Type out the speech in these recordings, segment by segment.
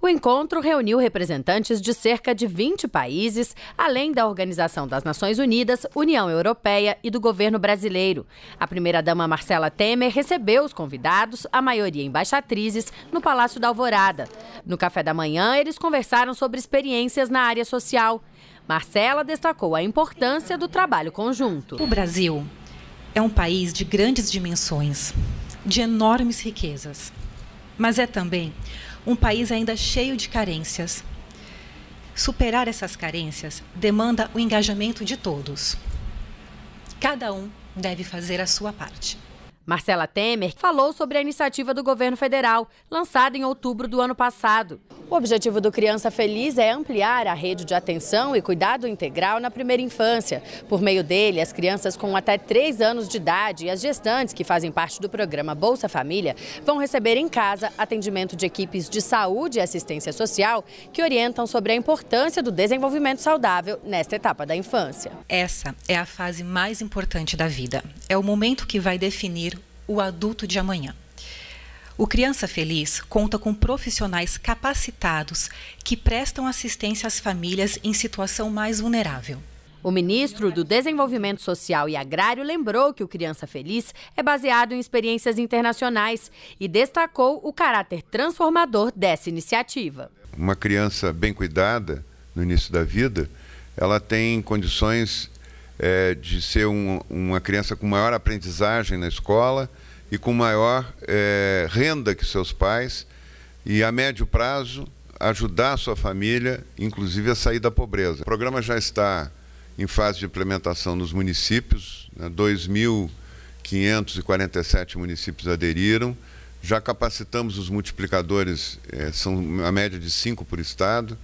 O encontro reuniu representantes de cerca de 20 países, além da Organização das Nações Unidas, União Europeia e do governo brasileiro. A primeira-dama Marcela Temer recebeu os convidados, a maioria embaixatrizes, no Palácio da Alvorada. No café da manhã, eles conversaram sobre experiências na área social. Marcela destacou a importância do trabalho conjunto. O Brasil é um país de grandes dimensões, de enormes riquezas, mas é também um país ainda cheio de carências. Superar essas carências demanda o engajamento de todos. Cada um deve fazer a sua parte. Marcela Temer falou sobre a iniciativa do governo federal, lançada em outubro do ano passado. O objetivo do Criança Feliz é ampliar a rede de atenção e cuidado integral na primeira infância. Por meio dele, as crianças com até 3 anos de idade e as gestantes que fazem parte do programa Bolsa Família vão receber em casa atendimento de equipes de saúde e assistência social que orientam sobre a importância do desenvolvimento saudável nesta etapa da infância. Essa é a fase mais importante da vida. É o momento que vai definir o adulto de amanhã. O Criança Feliz conta com profissionais capacitados que prestam assistência às famílias em situação mais vulnerável. O ministro do Desenvolvimento Social e Agrário lembrou que o Criança Feliz é baseado em experiências internacionais e destacou o caráter transformador dessa iniciativa. Uma criança bem cuidada no início da vida, ela tem condições é, de ser um, uma criança com maior aprendizagem na escola e com maior é, renda que seus pais e a médio prazo ajudar a sua família, inclusive a sair da pobreza. O programa já está em fase de implementação nos municípios, né, 2.547 municípios aderiram, já capacitamos os multiplicadores, é, são a média de cinco por estado,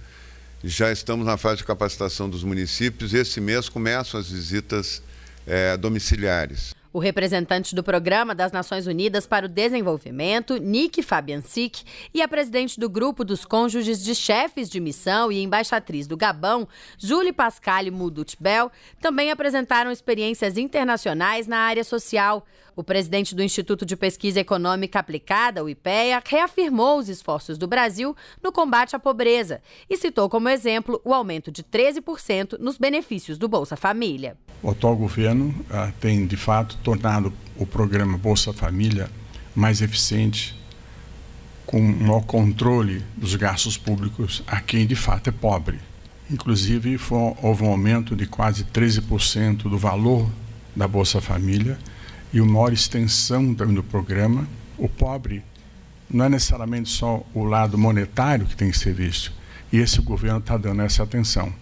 já estamos na fase de capacitação dos municípios. Esse mês começam as visitas é, domiciliares. O representante do Programa das Nações Unidas para o Desenvolvimento, Nick Fabiancic, e a presidente do Grupo dos Cônjuges de Chefes de Missão e embaixatriz do Gabão, Julie Pascal Mudutbel, também apresentaram experiências internacionais na área social. O presidente do Instituto de Pesquisa Econômica Aplicada, o IPEA, reafirmou os esforços do Brasil no combate à pobreza e citou como exemplo o aumento de 13% nos benefícios do Bolsa Família. O atual governo ah, tem, de fato, tornado o programa Bolsa Família mais eficiente, com maior controle dos gastos públicos a quem de fato é pobre. Inclusive, foi, houve um aumento de quase 13% do valor da Bolsa Família e uma maior extensão do programa. O pobre não é necessariamente só o lado monetário que tem que ser visto, e esse governo está dando essa atenção.